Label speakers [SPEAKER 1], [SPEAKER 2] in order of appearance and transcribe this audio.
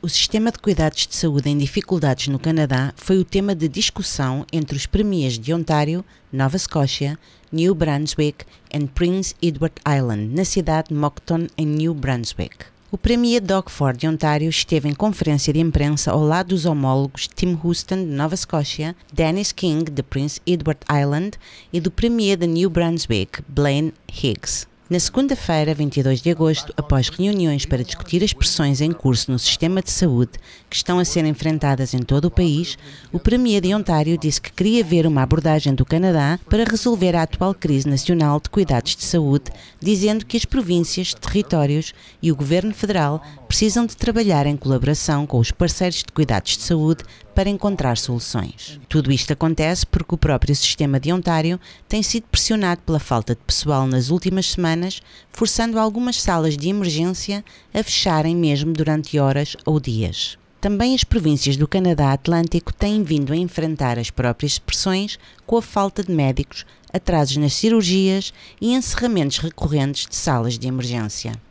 [SPEAKER 1] O sistema de cuidados de saúde em dificuldades no Canadá foi o tema de discussão entre os premiers de Ontário, Nova Escócia, New Brunswick e Prince Edward Island, na cidade de Moncton, em New Brunswick. O premier Doug Ford de Ontário esteve em conferência de imprensa ao lado dos homólogos Tim Houston, de Nova Escócia, Dennis King, de Prince Edward Island, e do premier de New Brunswick, Blaine Higgs. Na segunda-feira, 22 de agosto, após reuniões para discutir as pressões em curso no sistema de saúde que estão a ser enfrentadas em todo o país, o Premier de Ontário disse que queria ver uma abordagem do Canadá para resolver a atual crise nacional de cuidados de saúde, dizendo que as províncias, territórios e o governo federal precisam de trabalhar em colaboração com os parceiros de cuidados de saúde para encontrar soluções. Tudo isto acontece porque o próprio sistema de Ontário tem sido pressionado pela falta de pessoal nas últimas semanas semanas, forçando algumas salas de emergência a fecharem mesmo durante horas ou dias. Também as províncias do Canadá Atlântico têm vindo a enfrentar as próprias pressões com a falta de médicos, atrasos nas cirurgias e encerramentos recorrentes de salas de emergência.